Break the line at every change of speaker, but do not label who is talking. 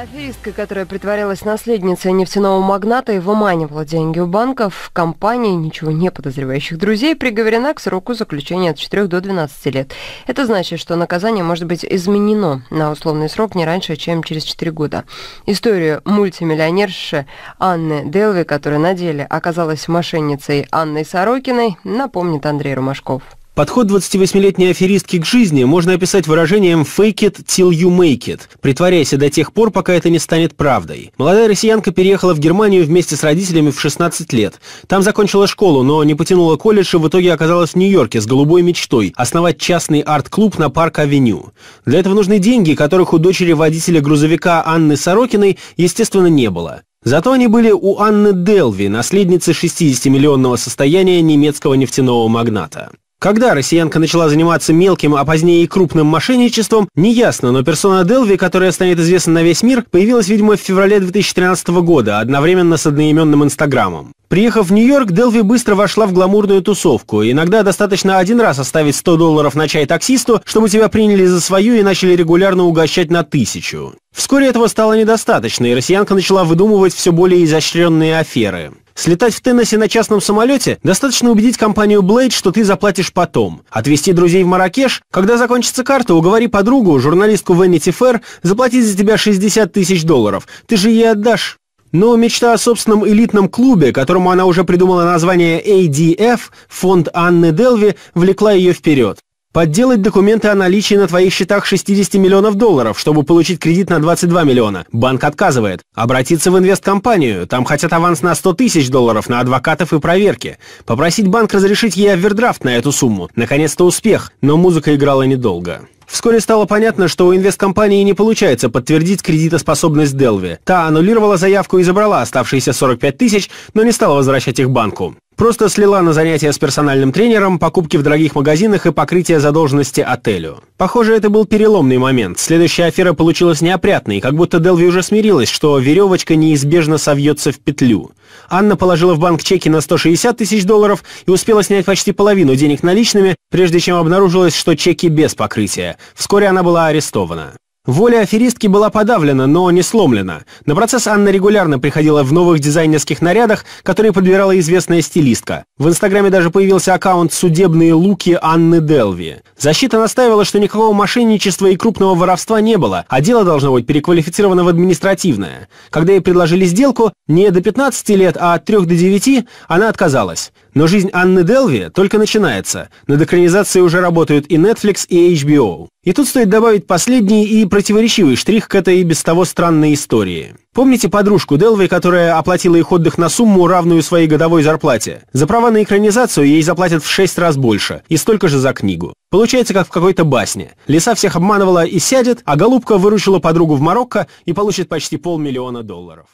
Аферистка, которая притворялась наследницей нефтяного магната и выманивала деньги у банков, компании, ничего не подозревающих друзей, приговорена к сроку заключения от 4 до 12 лет. Это значит, что наказание может быть изменено на условный срок не раньше, чем через 4 года. Историю мультимиллионерши Анны Делви, которая на деле оказалась мошенницей Анной Сорокиной, напомнит Андрей Ромашков. Подход 28-летней
аферистки к жизни можно описать выражением «fake it till you make it», притворяясь до тех пор, пока это не станет правдой. Молодая россиянка переехала в Германию вместе с родителями в 16 лет. Там закончила школу, но не потянула колледж и в итоге оказалась в Нью-Йорке с голубой мечтой – основать частный арт-клуб на Парк-авеню. Для этого нужны деньги, которых у дочери водителя грузовика Анны Сорокиной, естественно, не было. Зато они были у Анны Делви, наследницы 60-миллионного состояния немецкого нефтяного магната. Когда россиянка начала заниматься мелким, а позднее и крупным мошенничеством, неясно, но персона Делви, которая станет известна на весь мир, появилась, видимо, в феврале 2013 года, одновременно с одноименным инстаграмом. Приехав в Нью-Йорк, Делви быстро вошла в гламурную тусовку. Иногда достаточно один раз оставить 100 долларов на чай таксисту, чтобы тебя приняли за свою и начали регулярно угощать на тысячу. Вскоре этого стало недостаточно, и россиянка начала выдумывать все более изощренные аферы. Слетать в Теннесси на частном самолете достаточно убедить компанию Blade, что ты заплатишь потом. Отвезти друзей в Маракеш? Когда закончится карта, уговори подругу, журналистку Vanity Fair, заплатить за тебя 60 тысяч долларов. Ты же ей отдашь. Но мечта о собственном элитном клубе, которому она уже придумала название ADF, фонд Анны Делви, влекла ее вперед. Подделать документы о наличии на твоих счетах 60 миллионов долларов, чтобы получить кредит на 22 миллиона. Банк отказывает. Обратиться в инвесткомпанию. Там хотят аванс на 100 тысяч долларов на адвокатов и проверки. Попросить банк разрешить ей овердрафт на эту сумму. Наконец-то успех, но музыка играла недолго. Вскоре стало понятно, что у инвесткомпании не получается подтвердить кредитоспособность Делви. Та аннулировала заявку и забрала оставшиеся 45 тысяч, но не стала возвращать их банку. Просто слила на занятия с персональным тренером, покупки в дорогих магазинах и покрытие задолженности отелю. Похоже, это был переломный момент. Следующая афера получилась неопрятной, как будто Делви уже смирилась, что веревочка неизбежно совьется в петлю. Анна положила в банк чеки на 160 тысяч долларов и успела снять почти половину денег наличными, прежде чем обнаружилось, что чеки без покрытия. Вскоре она была арестована. Воля аферистки была подавлена, но не сломлена. На процесс Анна регулярно приходила в новых дизайнерских нарядах, которые подбирала известная стилистка. В Инстаграме даже появился аккаунт «Судебные луки Анны Делви». Защита настаивала, что никакого мошенничества и крупного воровства не было, а дело должно быть переквалифицировано в административное. Когда ей предложили сделку, не до 15 лет, а от 3 до 9, она отказалась. Но жизнь Анны Делви только начинается. Над экранизацией уже работают и Netflix, и HBO. И тут стоит добавить последний и противоречивый штрих к этой без того странной истории. Помните подружку Делви, которая оплатила их отдых на сумму, равную своей годовой зарплате? За права на экранизацию ей заплатят в 6 раз больше, и столько же за книгу. Получается, как в какой-то басне. Лиса всех обманывала и сядет, а голубка выручила подругу в Марокко и получит почти полмиллиона долларов.